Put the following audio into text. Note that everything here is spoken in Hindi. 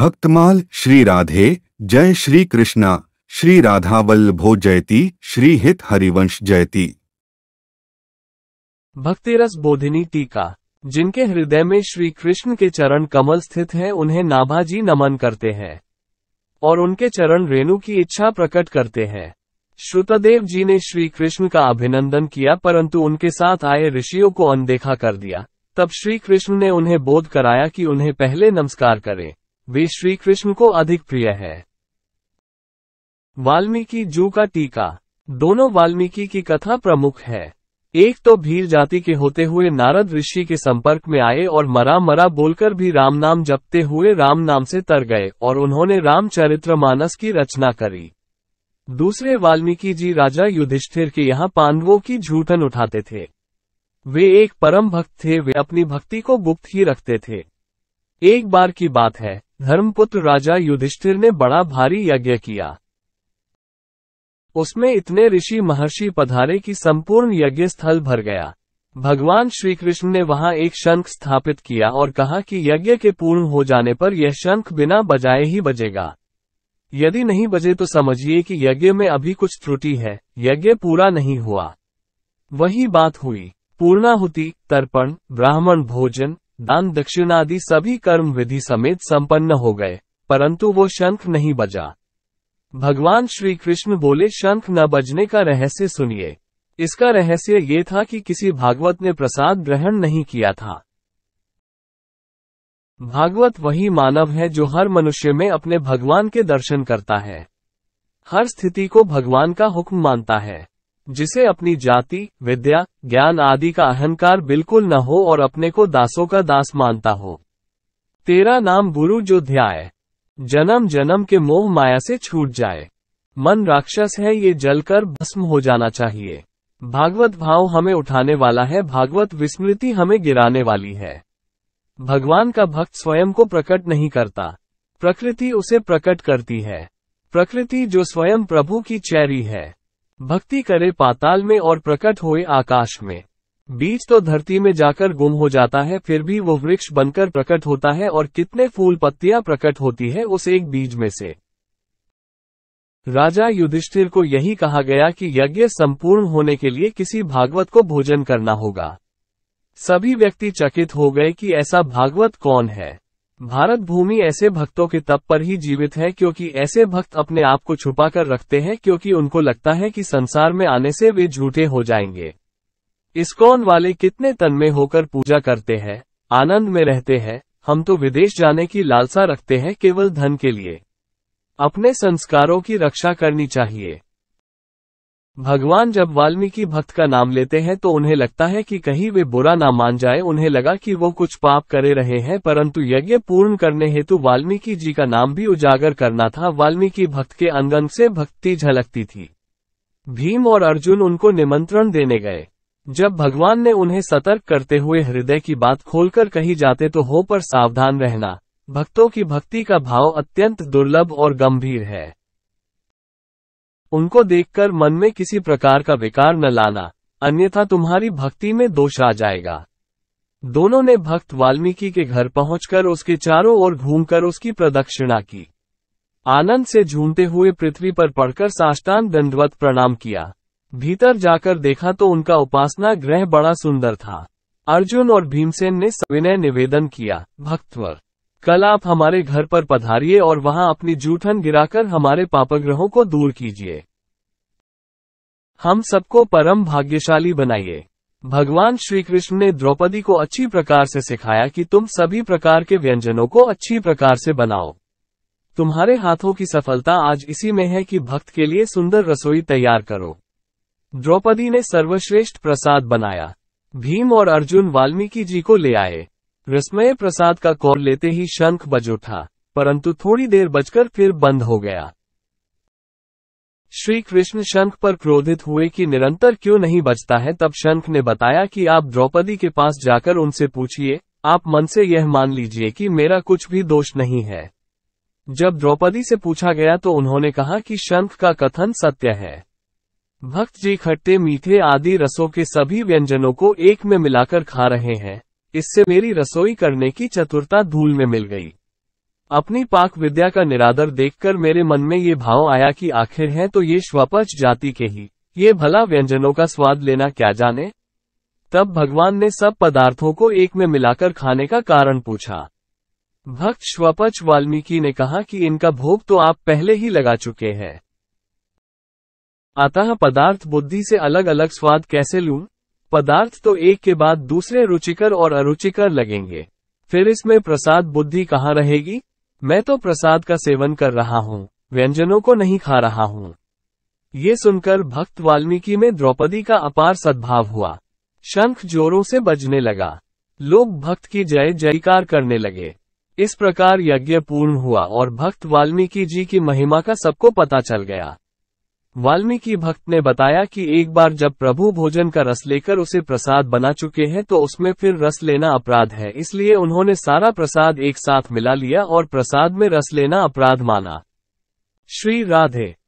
भक्तमाल श्री राधे जय श्री कृष्णा श्री राधा भो जयती श्री हित हरिवंश जयती भक्तिरस बोधिनी टीका जिनके हृदय में श्री कृष्ण के चरण कमल स्थित हैं उन्हें नाभाजी नमन करते हैं और उनके चरण रेणु की इच्छा प्रकट करते हैं श्रुतदेव जी ने श्री कृष्ण का अभिनंदन किया परंतु उनके साथ आए ऋषियों को अनदेखा कर दिया तब श्री कृष्ण ने उन्हें बोध कराया कि उन्हें पहले नमस्कार करें वे श्री कृष्ण को अधिक प्रिय है वाल्मीकि जू का टीका दोनों वाल्मीकि की कथा प्रमुख है एक तो भीर जाति के होते हुए नारद ऋषि के संपर्क में आए और मरा मरा बोलकर भी राम नाम जपते हुए राम नाम से तर गए और उन्होंने रामचरित्र मानस की रचना करी दूसरे वाल्मीकि जी राजा युधिष्ठिर के यहाँ पांडवों की झूठन उठाते थे वे एक परम भक्त थे वे अपनी भक्ति को गुप्त ही रखते थे एक बार की बात है धर्मपुत्र राजा युधिष्ठिर ने बड़ा भारी यज्ञ किया उसमें इतने ऋषि महर्षि पधारे कि संपूर्ण यज्ञ स्थल भर गया भगवान श्री कृष्ण ने वहां एक शंख स्थापित किया और कहा कि यज्ञ के पूर्ण हो जाने पर यह शंख बिना बजाए ही बजेगा यदि नहीं बजे तो समझिए कि यज्ञ में अभी कुछ त्रुटि है यज्ञ पूरा नहीं हुआ वही बात हुई पूर्णाहुति तर्पण ब्राह्मण भोजन दान दक्षिण आदि सभी कर्म विधि समेत संपन्न हो गए परंतु वो शंख नहीं बजा भगवान श्री कृष्ण बोले शंख न बजने का रहस्य सुनिए इसका रहस्य ये था कि किसी भागवत ने प्रसाद ग्रहण नहीं किया था भागवत वही मानव है जो हर मनुष्य में अपने भगवान के दर्शन करता है हर स्थिति को भगवान का हुक्म मानता है जिसे अपनी जाति विद्या ज्ञान आदि का अहंकार बिल्कुल न हो और अपने को दासों का दास मानता हो तेरा नाम बुरु जो ध्याय जन्म जन्म के मोह माया से छूट जाए मन राक्षस है ये जलकर भस्म हो जाना चाहिए भागवत भाव हमें उठाने वाला है भागवत विस्मृति हमें गिराने वाली है भगवान का भक्त स्वयं को प्रकट नहीं करता प्रकृति उसे प्रकट करती है प्रकृति जो स्वयं प्रभु की चैरी है भक्ति करे पाताल में और प्रकट होए आकाश में बीज तो धरती में जाकर गुम हो जाता है फिर भी वो वृक्ष बनकर प्रकट होता है और कितने फूल पत्तियां प्रकट होती है उस एक बीज में से राजा युधिष्ठिर को यही कहा गया कि यज्ञ संपूर्ण होने के लिए किसी भागवत को भोजन करना होगा सभी व्यक्ति चकित हो गए कि ऐसा भागवत कौन है भारत भूमि ऐसे भक्तों के तप पर ही जीवित है क्योंकि ऐसे भक्त अपने आप को छुपा कर रखते हैं क्योंकि उनको लगता है कि संसार में आने से वे झूठे हो जाएंगे इसकोन वाले कितने तन में होकर पूजा करते हैं आनंद में रहते हैं हम तो विदेश जाने की लालसा रखते हैं केवल धन के लिए अपने संस्कारों की रक्षा करनी चाहिए भगवान जब वाल्मीकि भक्त का नाम लेते हैं तो उन्हें लगता है कि कहीं वे बुरा ना मान जाए उन्हें लगा कि वो कुछ पाप करे रहे हैं परंतु यज्ञ पूर्ण करने हेतु वाल्मीकि जी का नाम भी उजागर करना था वाल्मीकि भक्त के अंग से भक्ति झलकती थी भीम और अर्जुन उनको निमंत्रण देने गए जब भगवान ने उन्हें सतर्क करते हुए हृदय की बात खोलकर कही जाते तो हो पर सावधान रहना भक्तों की भक्ति का भाव अत्यंत दुर्लभ और गंभीर है उनको देखकर मन में किसी प्रकार का विकार न लाना अन्यथा तुम्हारी भक्ति में दोष आ जाएगा दोनों ने भक्त वाल्मीकि के घर पहुंचकर उसके चारों ओर घूमकर उसकी प्रदक्षिणा की आनंद से झूमते हुए पृथ्वी पर पड़कर साष्टान दंडवत प्रणाम किया भीतर जाकर देखा तो उनका उपासना ग्रह बड़ा सुंदर था अर्जुन और भीमसेन ने सविनय निवेदन किया भक्तवर कल आप हमारे घर पर पधारिए और वहां अपनी जूठन गिराकर हमारे पापग्रहों को दूर कीजिए हम सबको परम भाग्यशाली बनाइए भगवान श्री कृष्ण ने द्रौपदी को अच्छी प्रकार से सिखाया कि तुम सभी प्रकार के व्यंजनों को अच्छी प्रकार से बनाओ तुम्हारे हाथों की सफलता आज इसी में है कि भक्त के लिए सुंदर रसोई तैयार करो द्रौपदी ने सर्वश्रेष्ठ प्रसाद बनाया भीम और अर्जुन वाल्मीकि जी को ले आए रस्मय प्रसाद का कौर लेते ही शंख बज उठा परंतु थोड़ी देर बजकर फिर बंद हो गया श्री कृष्ण शंख पर क्रोधित हुए कि निरंतर क्यों नहीं बजता है तब शंख ने बताया कि आप द्रौपदी के पास जाकर उनसे पूछिए आप मन से यह मान लीजिए कि मेरा कुछ भी दोष नहीं है जब द्रौपदी से पूछा गया तो उन्होंने कहा कि शंख का कथन सत्य है भक्त जी खट्टे मीठे आदि रसों के सभी व्यंजनों को एक में मिलाकर खा रहे हैं इससे मेरी रसोई करने की चतुरता धूल में मिल गई अपनी पाक विद्या का निरादर देखकर मेरे मन में ये भाव आया कि आखिर है तो ये स्वपच जाति के ही ये भला व्यंजनों का स्वाद लेना क्या जाने तब भगवान ने सब पदार्थों को एक में मिलाकर खाने का कारण पूछा भक्त स्वपच वाल्मीकि ने कहा कि इनका भोग तो आप पहले ही लगा चुके हैं अतः पदार्थ बुद्धि से अलग अलग स्वाद कैसे लूं पदार्थ तो एक के बाद दूसरे रुचिकर और अरुचिकर लगेंगे फिर इसमें प्रसाद बुद्धि कहाँ रहेगी मैं तो प्रसाद का सेवन कर रहा हूँ व्यंजनों को नहीं खा रहा हूँ ये सुनकर भक्त वाल्मीकि में द्रौपदी का अपार सद्भाव हुआ शंख जोरों से बजने लगा लोग भक्त की जय जयकार करने लगे इस प्रकार यज्ञ पूर्ण हुआ और भक्त वाल्मीकि जी की महिमा का सबको पता चल गया वाल्मीकि भक्त ने बताया कि एक बार जब प्रभु भोजन का रस लेकर उसे प्रसाद बना चुके हैं तो उसमें फिर रस लेना अपराध है इसलिए उन्होंने सारा प्रसाद एक साथ मिला लिया और प्रसाद में रस लेना अपराध माना श्री राधे